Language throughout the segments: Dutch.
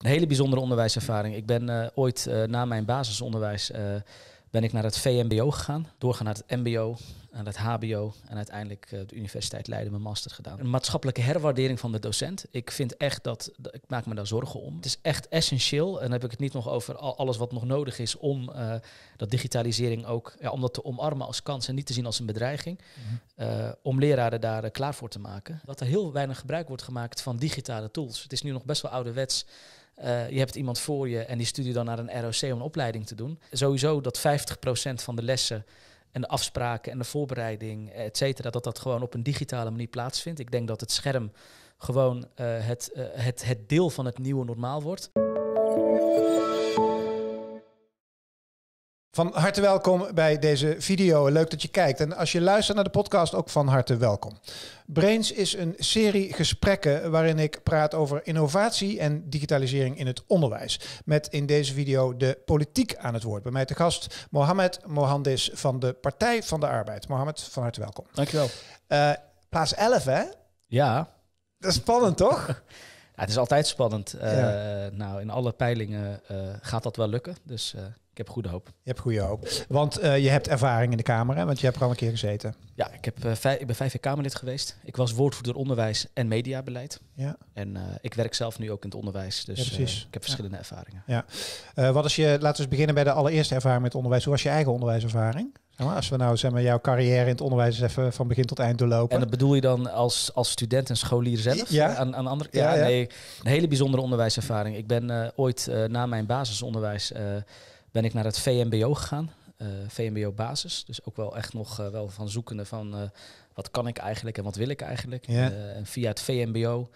Een hele bijzondere onderwijservaring. Ik ben eh, ooit eh, na mijn basisonderwijs eh, ben ik naar het VMBO gegaan. Doorgaan naar het MBO, naar het HBO en uiteindelijk de Universiteit Leiden mijn master gedaan. Een maatschappelijke herwaardering van de docent. Ik vind echt dat, ik maak me daar zorgen om. Het is echt essentieel, en dan heb ik het niet nog over alles wat nog nodig is om dat digitalisering ook, ja, om dat te omarmen als kans en niet te zien als een bedreiging. Mhm. om leraren daar klaar voor te maken. Dat er heel weinig gebruik wordt gemaakt van digitale tools. Het is nu nog best wel ouderwets eh, je hebt iemand voor je en die studie dan naar een ROC om een opleiding te doen. Sowieso dat 50% van de lessen en de afspraken en de voorbereiding, et cetera, dat dat gewoon op een digitale manier plaatsvindt. Ik denk dat het scherm gewoon eh, het, eh, het, het deel van het nieuwe normaal wordt. Van harte welkom bij deze video. Leuk dat je kijkt. En als je luistert naar de podcast, ook van harte welkom. Brains is een serie gesprekken waarin ik praat over innovatie en digitalisering in het onderwijs. Met in deze video de politiek aan het woord. Bij mij te gast Mohamed Mohandis van de Partij van de Arbeid. Mohamed, van harte welkom. Dankjewel. Uh, plaats 11, hè? Ja. Dat is spannend, toch? het is altijd spannend. Eh, nou, in alle peilingen eh, gaat dat wel lukken. Dus ik heb goede hoop. Je hebt goede hoop. Want eh, je hebt ervaring in de Kamer, hè? want je hebt er al een keer gezeten. Ja, ik, heb, eh, ik ben vijf jaar Kamerlid geweest. Ik was woordvoerder onderwijs en mediabeleid. Ja. En eh, ik werk zelf nu ook in het onderwijs, dus ik heb verschillende ervaringen. Ja. wat is je, laten we eens beginnen bij de allereerste ervaring met onderwijs. Hoe was je eigen onderwijservaring? Zeg maar, als we nou zeg maar, jouw carrière in het onderwijs even van begin tot eind doorlopen. En dat bedoel je dan als, als student en scholier zelf? Ja. Aan, aan andere, ja, nee, een hele bijzondere onderwijservaring. Ik ben ooit na mijn basisonderwijs ben ik naar het VMBO gegaan. Eh, VMBO basis. Dus ook wel echt nog eh, wel van zoekende van eh, wat kan ik eigenlijk en wat wil ik eigenlijk. en via het VMBO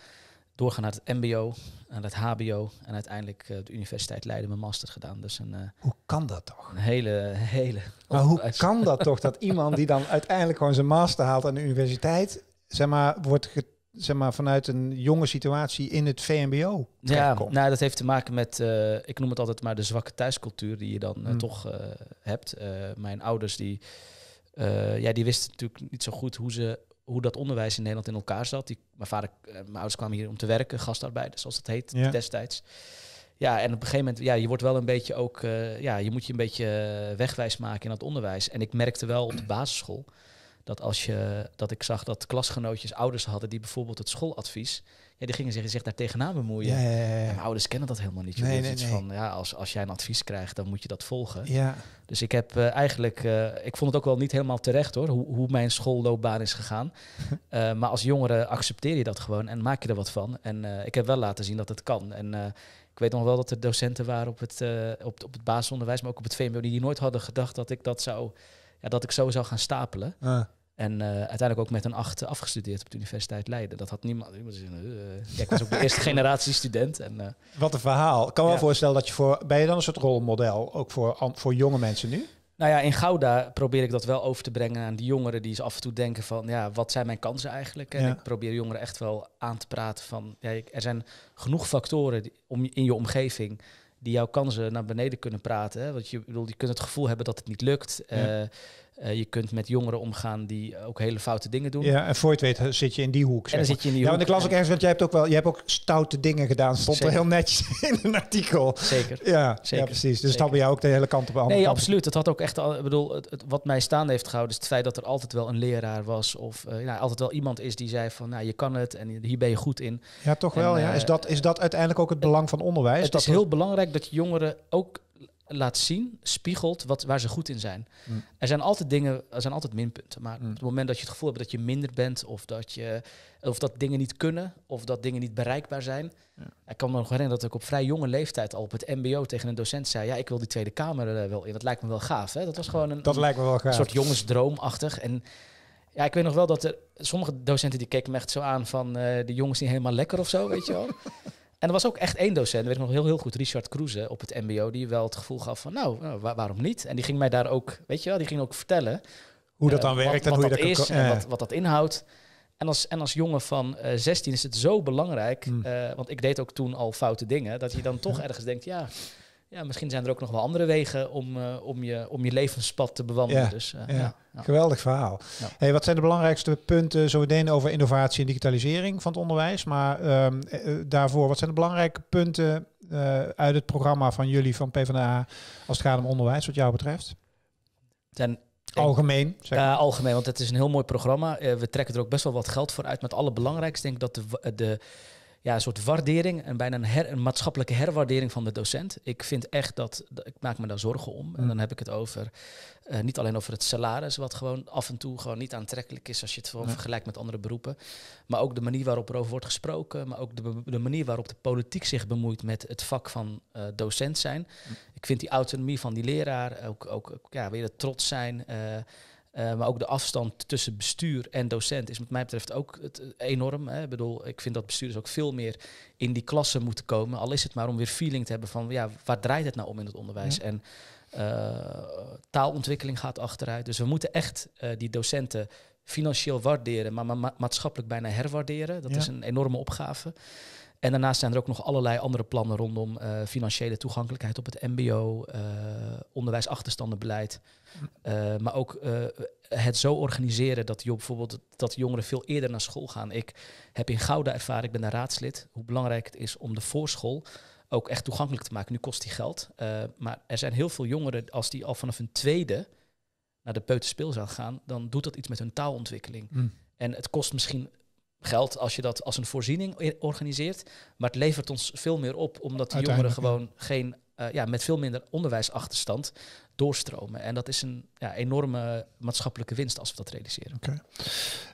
doorgaan naar het MBO, naar het HBO en uiteindelijk de Universiteit Leiden mijn master gedaan. Dus een, hoe kan dat toch? Een hele, hele. Maar hoe kan dat toch dat iemand die dan uiteindelijk gewoon zijn master haalt aan de universiteit, zeg maar, wordt zeg maar, vanuit een jonge situatie in het VMBO Ja, nou, dat heeft te maken met, eh, ik noem het altijd maar de zwakke thuiscultuur die je dan eh, hmm. toch eh, hebt. mijn ouders die, ja, die wisten natuurlijk niet zo goed hoe, ze, hoe dat onderwijs in Nederland in elkaar zat. mijn, vader, mijn ouders kwamen hier om te werken, gastarbeiders zoals dat heet destijds. Ja, en op een gegeven moment, ja, je wordt wel een beetje ook, ja, je moet je een beetje wegwijs maken in het onderwijs. En ik merkte wel op de basisschool dat, als je, dat ik zag dat klasgenootjes ouders hadden die bijvoorbeeld het schooladvies. Ja, die gingen zich, zich daar tegenaan bemoeien. Ja, ja, ja. En ouders kennen dat helemaal niet. Je iets van ja, als, als jij een advies krijgt, dan moet je dat volgen. Ja. Dus ik heb eh, eigenlijk, eh, ik vond het ook wel niet helemaal terecht hoor, hoe, hoe mijn schoolloopbaan is gegaan. Eh, maar als jongere accepteer je dat gewoon en maak je er wat van. En ik heb wel laten zien dat het kan. En ik weet nog wel dat er docenten waren op het, op, op het basisonderwijs, maar ook op het VMBO, die nooit hadden gedacht dat ik dat zou dat ik zo zou gaan stapelen. Ah. En eh, uiteindelijk ook met een acht eh, afgestudeerd op de Universiteit Leiden. Dat had niemand. Ja, ik was ook de eerste generatie student. En, eh. Wat een verhaal. Ik kan me wel voorstellen dat je voor. Ben je dan een soort rolmodel ook voor, voor jonge mensen nu? Nou ja, in Gouda probeer ik dat wel over te brengen aan die jongeren die eens af en toe denken van, ja, wat zijn mijn kansen eigenlijk? En ik probeer jongeren echt wel aan te praten van, ja, er zijn genoeg factoren die, om, in je omgeving die jouw kansen naar beneden kunnen praten. Hè? Want je, bedoel, je kunt het gevoel hebben dat het niet lukt. Eh, eh, je kunt met jongeren omgaan die eh, ook hele foute dingen doen. Ja, en voor je het weet eh, zit je in die hoek. En zit je in die hoek. Ja, want ik las ook ergens, want jij hebt ook wel, jij hebt ook stoute dingen gedaan. Stond er heel netjes in een artikel. Zeker. Ja, zeker. precies. Dus dat bij jou ook de hele kant op. aan. nee, absoluut. Het had ook echt, ik bedoel, het, wat mij staande heeft gehouden is het feit dat er altijd wel een leraar was of uh, altijd wel iemand is die zei van, nou, je kan het en hier ben je goed in. Ja, toch wel. ja. Is dat, is dat uiteindelijk ook het belang van onderwijs? Het dat is heel belangrijk dat jongeren ook laat zien, spiegelt wat, waar ze goed in zijn. Mm. Er zijn altijd dingen, er zijn altijd minpunten. Maar mm. op het moment dat je het gevoel hebt dat je minder bent, of dat, je, of dat dingen niet kunnen, of dat dingen niet bereikbaar zijn. Ik kan me nog herinneren dat ik op vrij jonge leeftijd al op het MBO tegen een docent zei: Ja, ik wil die Tweede Kamer eh, wel in. Dat lijkt me wel gaaf. Hè? Dat was gewoon een, dat lijkt me soort jongensdroomachtig. En ja, ik weet nog wel dat er sommige docenten die keken me echt zo aan van uh, de jongens niet helemaal lekker of zo, weet je wel. En er was ook echt één docent, weet ik nog heel, heel goed, Richard Kroeze op het MBO, die wel het gevoel gaf van, nou, eh, waarom niet? En die ging mij daar ook, weet je wel, die ging ook vertellen hoe dat eh, dan werkt wat, en wat hoe dat je is en eh. wat, wat dat inhoudt. En als, en als jongen van 16 is het zo belangrijk, hmm. want ik deed ook toen al foute dingen, dat je dan toch ergens denkt, ja, ja, misschien zijn er ook nog wel andere wegen om, eh, om, je, om je levenspad te bewandelen. Ja, dus, eh, ja. ja, Geweldig verhaal. Hey, wat zijn de belangrijkste punten zo meteen over innovatie en digitalisering van het onderwijs? Maar ehm, eh, daarvoor, wat zijn de belangrijke punten uit het programma van jullie van PvdA als het gaat om onderwijs wat jou betreft? Ten, algemeen? Zeg. algemeen, want het is een heel mooi programma. we trekken er ook best wel wat geld voor uit. Maar het allerbelangrijkste denk ik dat de, de ja, een soort waardering en bijna een, her, maatschappelijke herwaardering van de docent. Ik vind echt dat, ik maak me daar zorgen om. En mm. dan heb ik het over, eh, niet alleen over het salaris, wat gewoon af en toe gewoon niet aantrekkelijk is als je het vergelijkt met andere beroepen. Maar ook de manier waarop er over wordt gesproken, maar ook de, manier waarop de politiek zich bemoeit met het vak van eh, docent zijn. Mm. Ik vind die autonomie van die leraar, ook, ook ja, weer het trots zijn. Eh, eh, maar ook de afstand tussen bestuur en docent is wat mij betreft ook het, eh, enorm. Hè. Ik bedoel, ik vind dat bestuurders ook veel meer in die klassen moeten komen. Al is het maar om weer feeling te hebben van ja, waar draait het nou om in het onderwijs? En eh, taalontwikkeling gaat achteruit. Dus we moeten echt die docenten financieel waarderen, maar maatschappelijk bijna herwaarderen. Dat is een enorme opgave. En daarnaast zijn er ook nog allerlei andere plannen rondom eh, financiële toegankelijkheid op het MBO, uh, eh, onderwijsachterstandenbeleid. Eh, maar ook het zo organiseren dat, je bijvoorbeeld, dat jongeren veel eerder naar school gaan. Ik heb in Gouda ervaren, ik ben daar raadslid, hoe belangrijk het is om de voorschool ook echt toegankelijk te maken. Nu kost die geld, maar er zijn heel veel jongeren als die al vanaf hun tweede naar de peuterspeelzaal gaan, dan doet dat iets met hun taalontwikkeling. Mm. En het kost misschien geld als je dat als een voorziening organiseert. Maar het levert ons veel meer op, omdat die jongeren gewoon geen, eh, ja, met veel minder onderwijsachterstand doorstromen. En dat is een ja, enorme maatschappelijke winst als we dat realiseren. Oké.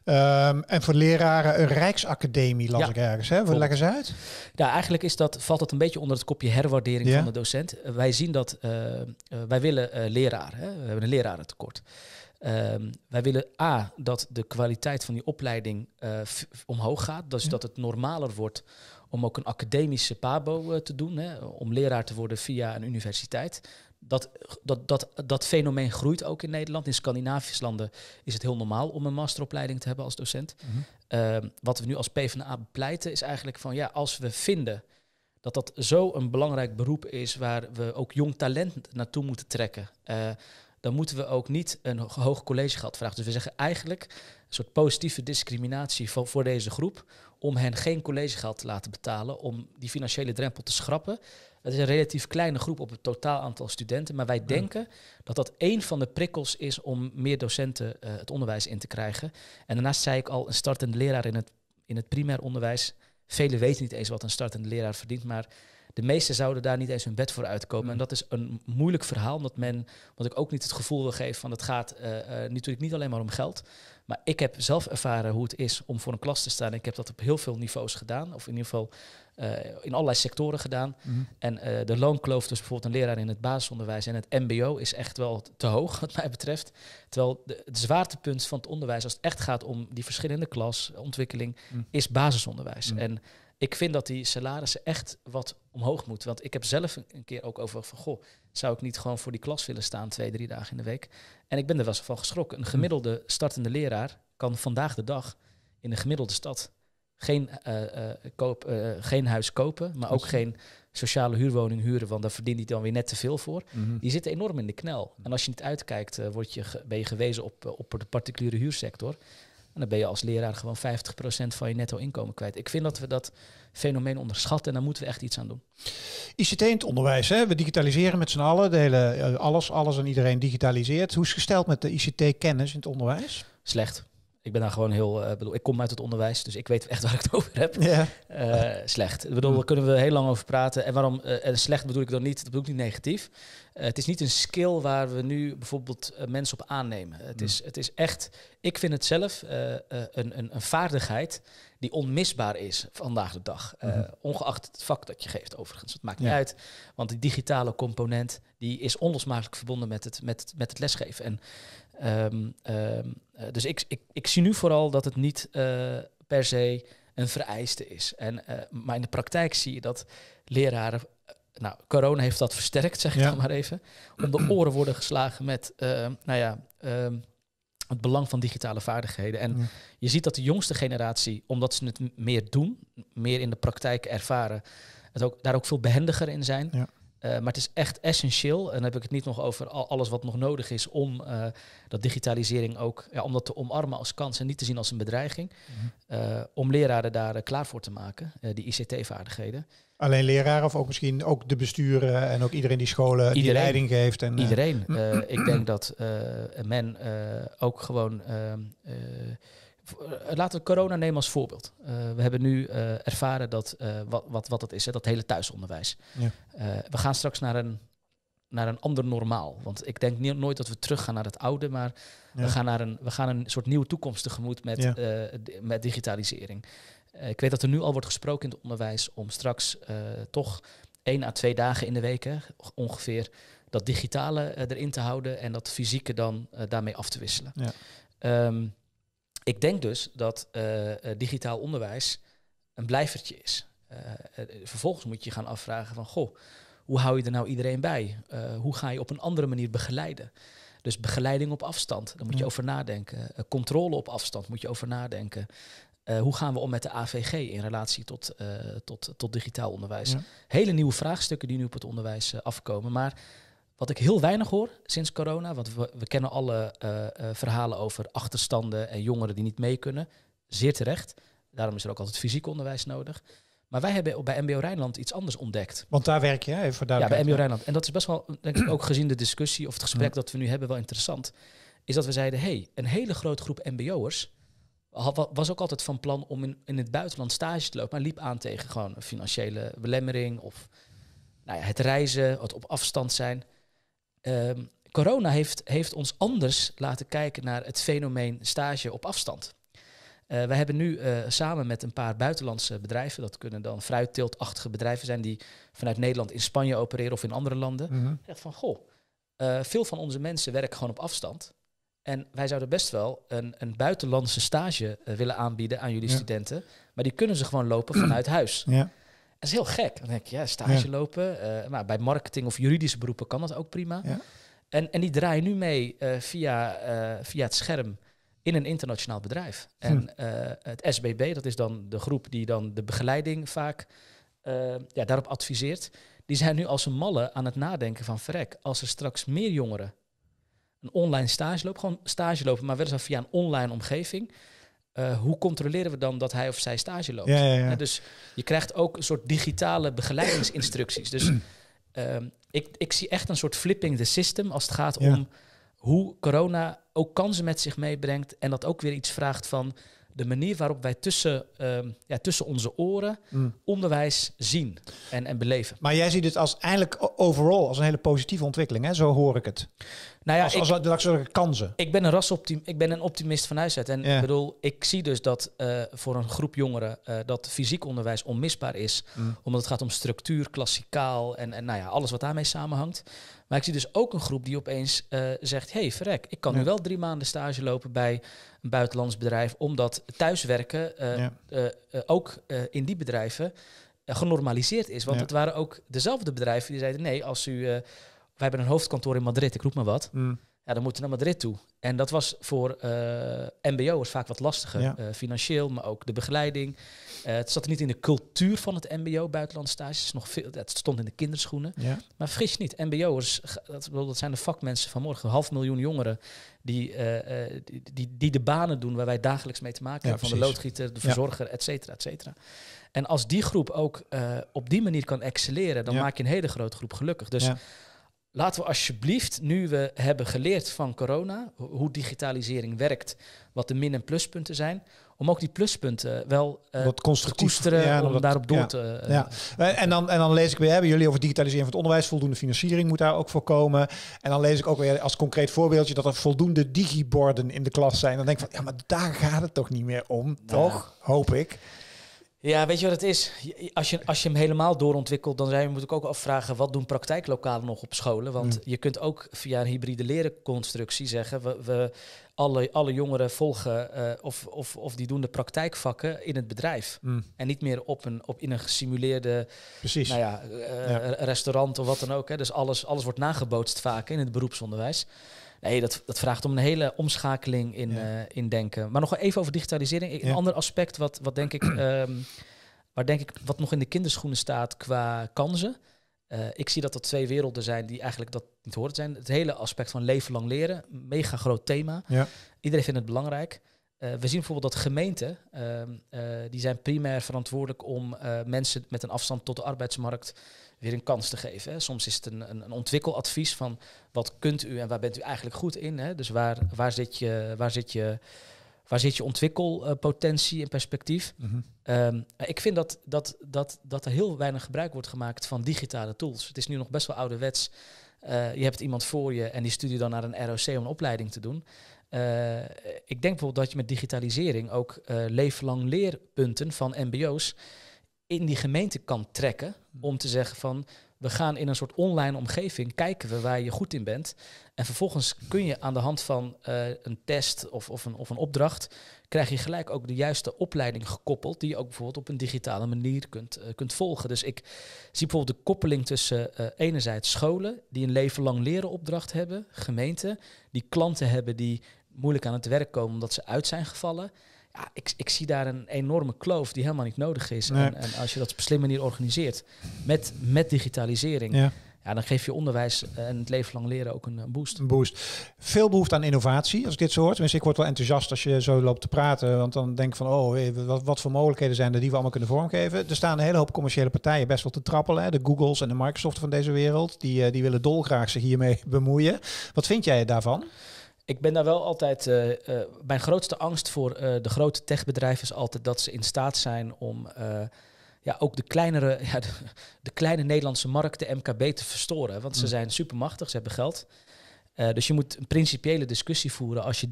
Ehm, en voor leraren een Rijksacademie las ik ergens. Hè? Wat leggen ze uit? Ja, eigenlijk is dat, valt dat een beetje onder het kopje herwaardering van de docent. Wij zien dat, eh, eh, wij willen leraar. Hè? We hebben een lerarentekort. Ehm, wij willen A, dat de kwaliteit van die opleiding eh, omhoog gaat. Dus dat het normaler wordt om ook een academische PABO eh, te doen. Hè, om leraar te worden via een universiteit. Dat, dat, dat, dat fenomeen groeit ook in Nederland. In Scandinavische landen is het heel normaal om een masteropleiding te hebben als docent. Mhm. Ehm, wat we nu als PvdA bepleiten is eigenlijk van ja, als we vinden dat dat zo'n belangrijk beroep is waar we ook jong talent naartoe moeten trekken. Eh, dan moeten we ook niet een hoog collegegeld vragen. Dus we zeggen eigenlijk een soort positieve discriminatie voor, voor deze groep om hen geen collegegeld te laten betalen, om die financiële drempel te schrappen. Het is een relatief kleine groep op het totaal aantal studenten, maar wij denken dat dat één van de prikkels is om meer docenten eh, het onderwijs in te krijgen. En daarnaast zei ik al, een startende leraar in het, in het primair onderwijs, velen weten niet eens wat een startende leraar verdient, maar de meesten zouden daar niet eens hun bed voor uitkomen. En mm. dat is een moeilijk verhaal, omdat men, want ik ook niet het gevoel wil geven van het gaat eh, eh, natuurlijk niet alleen maar om geld. Maar ik heb zelf ervaren hoe het is om voor een klas te staan. Ik heb dat op heel veel niveaus gedaan, of in ieder geval eh, in allerlei sectoren gedaan. Mm-hmm. En de loonkloof tussen bijvoorbeeld een leraar in het basisonderwijs en het MBO is echt wel te hoog, wat mij betreft. Terwijl het zwaartepunt van het onderwijs, als het echt gaat om die verschillende klasontwikkeling, mm. is basisonderwijs. Mm. En ik vind dat die salarissen echt wat omhoog moet. Want ik heb zelf een keer ook over van, goh, zou ik niet gewoon voor die klas willen staan twee, drie dagen in de week? En ik ben er wel eens van geschrokken. Een hm. gemiddelde startende leraar kan vandaag de dag in een gemiddelde stad geen, eh, eh, koop, eh, geen huis kopen, maar ook geen sociale huurwoning huren, want daar verdient hij dan weer net te veel voor. Mhm. Die zitten enorm in de knel. Hm. En als je niet uitkijkt, word je, ben je gewezen op, op de particuliere huursector. En dan ben je als leraar gewoon 50% van je netto inkomen kwijt. Ik vind dat we dat fenomeen onderschatten en daar moeten we echt iets aan doen. ICT in het onderwijs, hè? we digitaliseren met z'n allen, de hele, eh, alles, alles en iedereen digitaliseert. Hoe is het gesteld met de ICT-kennis in het onderwijs? Slecht ik ben daar gewoon heel, uh, bedoel, ik kom uit het onderwijs, dus ik weet echt waar ik het over heb. Ja. Eh, slecht. Ik bedoel, hmm. daar kunnen we heel lang over praten. En waarom eh, slecht bedoel ik dan niet, dat bedoel ik niet negatief. het is niet een skill waar we nu bijvoorbeeld mensen op aannemen. Het, hmm. is, het is echt, ik vind het zelf een, een, een, vaardigheid die onmisbaar is vandaag de dag. Hmm. Ongeacht het vak dat je geeft overigens. Het maakt niet uit, want die digitale component die is onlosmakelijk verbonden met het, met, met het lesgeven. En Ehm, ehm, eh, dus ik, ik, ik zie nu vooral dat het niet eh, per se een vereiste is. En, eh, maar in de praktijk zie je dat leraren nou, corona heeft dat versterkt, zeg ik dan maar even. Om de oren worden geslagen met, ehm, nou ja, het belang van digitale vaardigheden. En je ziet dat de jongste generatie, omdat ze het meer doen, meer in de praktijk ervaren, het ook, daar ook veel behendiger in zijn. Ja. Eh, maar het is echt essentieel, en dan heb ik het niet nog over alles wat nog nodig is om eh, dat digitalisering ook, ja, om dat te omarmen als kans en niet te zien als een bedreiging, mhm. eh, om leraren daar klaar voor te maken, die ICT-vaardigheden. Alleen leraren of ook misschien ook de besturen en ook iedereen die scholen die leiding geeft? En, iedereen. Mm. ik denk dat men ook gewoon ehm, eh, laten we corona nemen als voorbeeld. Eh, we hebben nu eh, ervaren dat, wat, wat, wat dat is, hè, dat hele thuisonderwijs. Ja. we gaan straks naar een, naar een ander normaal. Want ik denk niet, nooit dat we terug gaan naar het oude, maar we, gaan naar een, we gaan een soort nieuwe toekomst tegemoet met, met digitalisering. ik weet dat er nu al wordt gesproken in het onderwijs om straks toch één à twee dagen in de week hè, ongeveer dat digitale erin te houden en dat fysieke dan daarmee af te wisselen. Ja. Ehm, ik denk dus dat eh, eh, digitaal onderwijs een blijvertje is. Eh, vervolgens moet je gaan afvragen van, goh, hoe hou je er nou iedereen bij? hoe ga je op een andere manier begeleiden? Dus begeleiding op afstand, daar moet je over nadenken. controle op afstand moet je over nadenken. hoe gaan we om met de AVG in relatie tot, tot, tot digitaal onderwijs? Hele nieuwe vraagstukken die nu op het onderwijs afkomen. Maar wat ik heel weinig hoor sinds corona, want we, kennen alle eh, eh, verhalen over achterstanden en jongeren die niet mee kunnen. Zeer terecht. Daarom is er ook altijd fysiek onderwijs nodig. Maar wij hebben bij MBO Rijnland iets anders ontdekt. Want daar werk je, even duidelijk. Ja, bij MBO Rijnland. En dat is best wel, denk ik, ook gezien de discussie of het gesprek dat we nu hebben, wel interessant. Is dat we zeiden, hey, een hele grote groep MBO'ers was ook altijd van plan om in, het buitenland stage te lopen, maar liep aan tegen gewoon een financiële belemmering of nou ja, het reizen, het op afstand zijn. Ehm, corona heeft, heeft ons anders laten kijken naar het fenomeen stage op afstand. Uh, we hebben nu eh, samen met een paar buitenlandse bedrijven, dat kunnen dan fruitteeltachtige bedrijven zijn die vanuit Nederland in Spanje opereren of in andere landen. Mm Echt van goh, eh, veel van onze mensen werken gewoon op afstand. En wij zouden best wel een, een buitenlandse stage willen aanbieden aan jullie studenten. Maar die kunnen ze gewoon lopen vanuit huis. Ja. Dat is heel gek. Dan denk je, ja, stage lopen. Eh, maar bij marketing of juridische beroepen kan dat ook prima. Ja. En, en die draaien nu mee eh, via, eh, via het scherm in een internationaal bedrijf. Hm. En het SBB, dat is dan de groep die dan de begeleiding vaak ja, daarop adviseert. Die zijn nu als een malle aan het nadenken van verrek. Als er straks meer jongeren een online stage lopen, gewoon stage lopen, maar wel via een online omgeving eh, hoe controleren we dan dat hij of zij stage loopt? dus je krijgt ook een soort digitale begeleidingsinstructies. Dus ehm, ik, ik zie echt een soort flipping the system als het gaat om hoe corona ook kansen met zich meebrengt en dat ook weer iets vraagt van de manier waarop wij tussen, ehm, ja, tussen onze oren mm. onderwijs zien en, en beleven. Maar jij ziet het als eigenlijk overal als een hele positieve ontwikkeling, hè? zo hoor ik het. Nou ja, als, ik, als, kansen. Ik ben een rasoptimist. ik ben een optimist van huis uit. En ik bedoel, ik zie dus dat eh, voor een groep jongeren eh, dat fysiek onderwijs onmisbaar is. Mm. Omdat het gaat om structuur, klassikaal en, en nou ja, alles wat daarmee samenhangt. Maar ik zie dus ook een groep die opeens eh, zegt: hey, verrek, ik kan nu wel drie maanden stage lopen bij een buitenlands bedrijf. Omdat thuiswerken ook in die bedrijven genormaliseerd is. Want het waren ook dezelfde bedrijven die zeiden: nee, als u wij hebben een hoofdkantoor in Madrid, ik roep maar wat. Mm. Ja, dan moeten we naar Madrid toe. En dat was voor uh, eh, MBO'ers vaak wat lastiger. Eh, financieel, maar ook de begeleiding. Eh, het zat niet in de cultuur van het MBO, buitenlandse stages. Nog veel, het stond in de kinderschoenen. Maar vergis niet, MBO'ers, dat, dat zijn de vakmensen van morgen. Half miljoen jongeren die, die, die, die, de banen doen waar wij dagelijks mee te maken hebben. Van de loodgieter, de verzorger, et cetera, et cetera. En als die groep ook op die manier kan excelleren, dan maak je een hele grote groep gelukkig. Dus Laten we alsjeblieft, nu we hebben geleerd van corona, hoe digitalisering werkt, wat de min- en pluspunten zijn, om ook die pluspunten wel uh, wat constructief, te koesteren om daarop door te... Uh, ja. Eh, en, dan, en dan lees ik weer, hebben jullie over digitalisering van het onderwijs, voldoende financiering moet daar ook voor komen. En dan lees ik ook weer als concreet voorbeeldje dat er voldoende digiborden in de klas zijn. Dan denk ik van, ja, maar daar gaat het toch niet meer om, toch? Hoop ik. Ja, weet je wat het is? Als je, als je hem helemaal doorontwikkelt, dan zijn, moet ik ook afvragen... wat doen praktijklokalen nog op scholen? Want mm. je kunt ook via een hybride lerenconstructie zeggen... we, we alle, alle jongeren volgen eh, of, of, of die doen de praktijkvakken in het bedrijf. Mm. En niet meer op een, op, in een gesimuleerde Nou eh, ja, restaurant of wat dan ook. Hè. Dus alles, alles wordt nagebootst vaak in het beroepsonderwijs. Nee, dat, dat vraagt om een hele omschakeling in, eh, in denken. Maar nog even over digitalisering. Een ander aspect wat, wat denk ik, ehm, waar denk ik wat nog in de kinderschoenen staat qua kansen. Eh, ik zie dat er twee werelden zijn die eigenlijk dat niet horen zijn. Het hele aspect van leven lang leren, mega groot thema. Ja. Iedereen vindt het belangrijk. Eh, we zien bijvoorbeeld dat gemeenten, uh, die zijn primair verantwoordelijk om mensen met een afstand tot de arbeidsmarkt weer een kans te geven. Hè. Soms is het een, een, een, ontwikkeladvies van wat kunt u en waar bent u eigenlijk goed in. Hè. Dus waar, waar, zit je, waar, zit je, waar zit je ontwikkelpotentie en perspectief? Mhm. Ehm, ik vind dat, dat, dat, dat er heel weinig gebruik wordt gemaakt van digitale tools. Het is nu nog best wel ouderwets. Uh, je hebt iemand voor je en die stuurt je dan naar een ROC om een opleiding te doen. Eh, ik denk bijvoorbeeld dat je met digitalisering ook uh, leeflang leerpunten van MBO's in die gemeente kan trekken. Hmm. Om te zeggen van we gaan in een soort online omgeving kijken we waar je goed in bent. En vervolgens kun je aan de hand van eh, een test of, of, een, of een opdracht, krijg je gelijk ook de juiste opleiding gekoppeld, die je ook bijvoorbeeld op een digitale manier kunt, eh, kunt volgen. Dus ik zie bijvoorbeeld de koppeling tussen eh, enerzijds scholen, die een leven lang leren opdracht hebben, gemeenten, die klanten hebben die moeilijk aan het werk komen omdat ze uit zijn gevallen. Ja, ik, ik zie daar een enorme kloof die helemaal niet nodig is. En, en, als je dat op een slimme manier organiseert met, met digitalisering. Ja. dan geef je onderwijs en het leven lang leren ook een boost. Een boost. Veel behoefte aan innovatie, als ik dit soort. hoor. ik word wel enthousiast als je zo loopt te praten. Want dan denk ik van, oh, wat, wat voor mogelijkheden zijn er die we allemaal kunnen vormgeven. Er staan een hele hoop commerciële partijen best wel te trappelen. Hè? De Googles en de Microsoft van deze wereld. Die, eh, die willen dolgraag zich hiermee bemoeien. Wat vind jij daarvan? ik ben daar wel altijd. Eh, eh, mijn grootste angst voor eh, de grote techbedrijven is altijd dat ze in staat zijn om. ja, ook de kleinere, ja, de, kleine Nederlandse markt, de MKB, te verstoren. Want ze mm. zijn supermachtig, ze hebben geld. dus je moet een principiële discussie voeren als je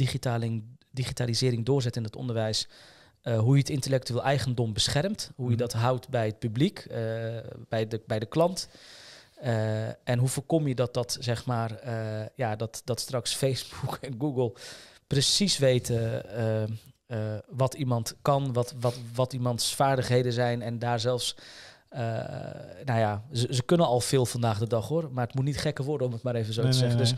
digitalisering doorzet in het onderwijs. hoe je het intellectueel eigendom beschermt, hoe je mm. dat houdt bij het publiek, bij, de, bij de klant. Eh, en hoe voorkom je dat dat, zeg maar, eh, ja, dat, dat straks Facebook en Google precies weten eh, wat iemand kan, wat, wat, wat iemands vaardigheden zijn en daar zelfs eh, nou ja, ze, ze, kunnen al veel vandaag de dag hoor. Maar het moet niet gekker worden, om het maar even zo te zeggen. Dus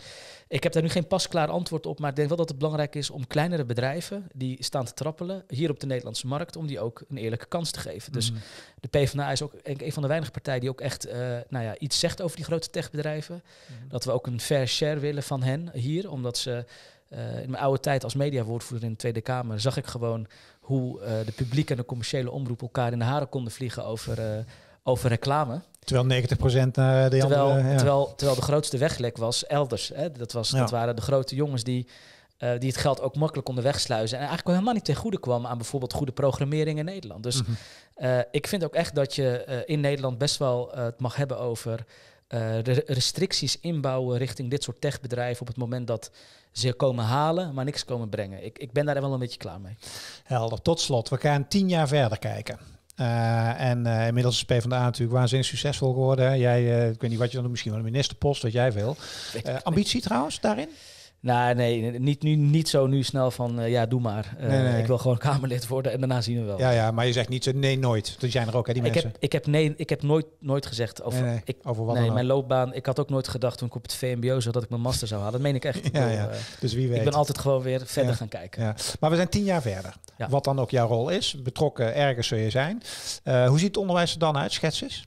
ik heb daar nu geen pasklaar antwoord op. Maar ik denk wel dat het belangrijk is om kleinere bedrijven die staan te trappelen hier op de Nederlandse markt, om die ook een eerlijke kans te geven. Dus mhm. de PvdA is ook een, van de weinige partijen die ook echt eh, nou ja, iets zegt over die grote techbedrijven. Mhm. Dat we ook een fair share willen van hen hier, omdat ze. Eh, in mijn oude tijd als mediawoordvoerder in de Tweede Kamer zag ik gewoon hoe de publieke en de commerciële omroep elkaar in de haren konden vliegen over, over reclame. Terwijl 90% procent eh, de terwijl, andere, ja. terwijl, terwijl de grootste weglek was elders. Hè? Dat, was, dat waren de grote jongens die, eh, die het geld ook makkelijk konden wegsluizen. En eigenlijk helemaal niet ten goede kwam aan bijvoorbeeld goede programmering in Nederland. Dus mhm. eh, ik vind ook echt dat je in Nederland best wel het mag hebben over de restricties inbouwen richting dit soort techbedrijven op het moment dat ze komen halen, maar niks komen brengen. Ik, ik ben daar wel een beetje klaar mee. Helder, tot slot. We gaan tien jaar verder kijken. Uh, en uh, inmiddels is PvdA natuurlijk waanzinnig succesvol geworden. Jij, eh, ik weet niet wat je dan doet, misschien wel een ministerpost, wat jij wil. ambitie trouwens daarin? Nou, nee, niet, nu, niet zo nu snel van eh, ja, doe maar. Eh, ik wil gewoon Kamerlid worden en daarna zien we wel. Ja, ja maar je zegt niet zo nee, nooit. Dat zijn er ook, hè, die ik mensen. Heb, ik heb, nee, ik heb nooit, nooit gezegd over, Ik, over wat Nee, mijn loopbaan. Ik had ook nooit gedacht toen ik op het VMBO zat dat ik mijn master zou halen. Dat meen ik echt. ja, ja. Eh, dus wie weet. Ik ben altijd gewoon weer verder gaan kijken. Ja. Maar we zijn tien jaar verder. Ja. Wat dan ook jouw rol is. Betrokken ergens zul je zijn. hoe ziet het onderwijs er dan uit? Schets eens.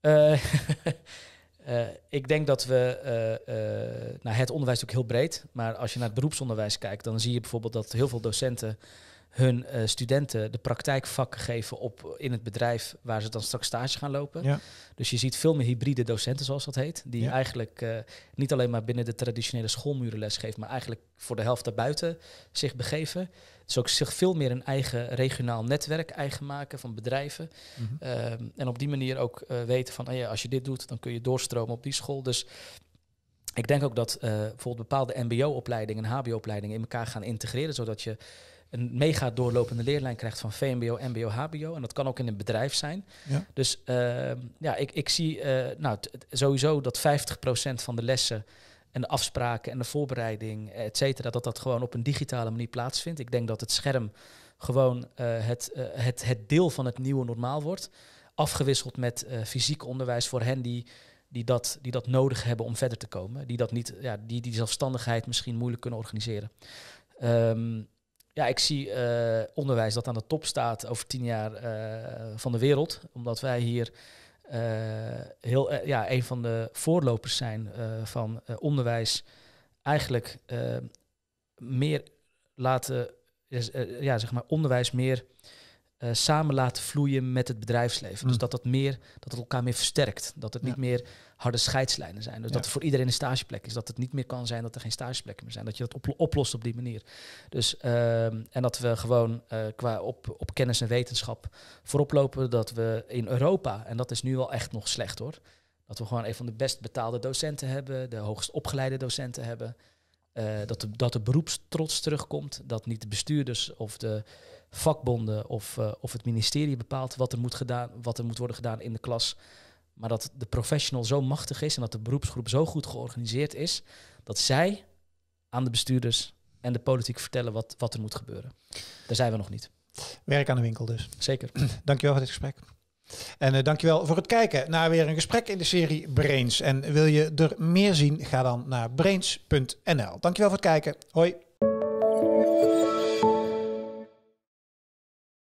Eh, ik denk dat we, uh, het onderwijs is heel breed, maar als je naar het beroepsonderwijs kijkt, dan zie je bijvoorbeeld dat heel veel docenten hun studenten de praktijkvakken geven op, in het bedrijf waar ze dan straks stage gaan lopen. Ja. Dus je ziet veel meer hybride docenten, zoals dat heet, die eigenlijk niet alleen maar binnen de traditionele schoolmuren lesgeven, maar eigenlijk voor de helft daarbuiten zich begeven. Dus ook zich veel meer een eigen regionaal netwerk eigen maken van bedrijven. Mhm. Ehm, en op die manier ook eh, weten van, oh ja, als je dit doet, dan kun je doorstromen op die school. Dus ik denk ook dat uh, bijvoorbeeld bepaalde mbo-opleidingen en hbo-opleidingen in elkaar gaan integreren, zodat je een mega doorlopende leerlijn krijgt van VMBO, MBO, HBO. En dat kan ook in een bedrijf zijn. Dus ehm, ja, ik, ik zie eh, nou, sowieso dat 50% van de lessen en de afspraken en de voorbereiding, et cetera, dat dat gewoon op een digitale manier plaatsvindt. Ik denk dat het scherm gewoon eh, het, eh, het, het deel van het nieuwe normaal wordt. Afgewisseld met eh, fysiek onderwijs voor hen die, die, dat, die dat nodig hebben om verder te komen. Die, dat niet, ja, die, die zelfstandigheid misschien moeilijk kunnen organiseren. Ehm, ja, ik zie onderwijs dat aan de top staat over tien jaar van de wereld. Omdat wij hier eh, heel, eh, ja, een van de voorlopers zijn eh, van onderwijs. Eigenlijk meer laten, ja, zeg maar, onderwijs meer eh, samen laten vloeien met het bedrijfsleven. Dus mm. dat dat meer, dat het elkaar meer versterkt. Dat het niet meer harde scheidslijnen zijn. Dus dat het voor iedereen een stageplek is. Dat het niet meer kan zijn dat er geen stageplekken meer zijn. Dat je dat oplost op die manier. Dus, ehm, en dat we gewoon eh, qua op, op kennis en wetenschap voorop lopen. Dat we in Europa, en dat is nu wel echt nog slecht hoor. Dat we gewoon een van de best betaalde docenten hebben, de hoogst opgeleide docenten hebben. Eh, dat, de, dat de beroepstrots terugkomt. Dat niet de bestuurders of de vakbonden of, eh, of het ministerie bepaalt wat er, moet gedaan, wat er moet worden gedaan in de klas. Maar dat de professional zo machtig is en dat de beroepsgroep zo goed georganiseerd is, dat zij aan de bestuurders en de politiek vertellen wat, wat er moet gebeuren. Daar zijn we nog niet. Werk aan de winkel dus. Zeker. Dankjewel voor dit gesprek. En uh, dankjewel voor het kijken naar weer een gesprek in de serie Brains. En wil je er meer zien, ga dan naar brains.nl. Dankjewel voor het kijken. Hoi.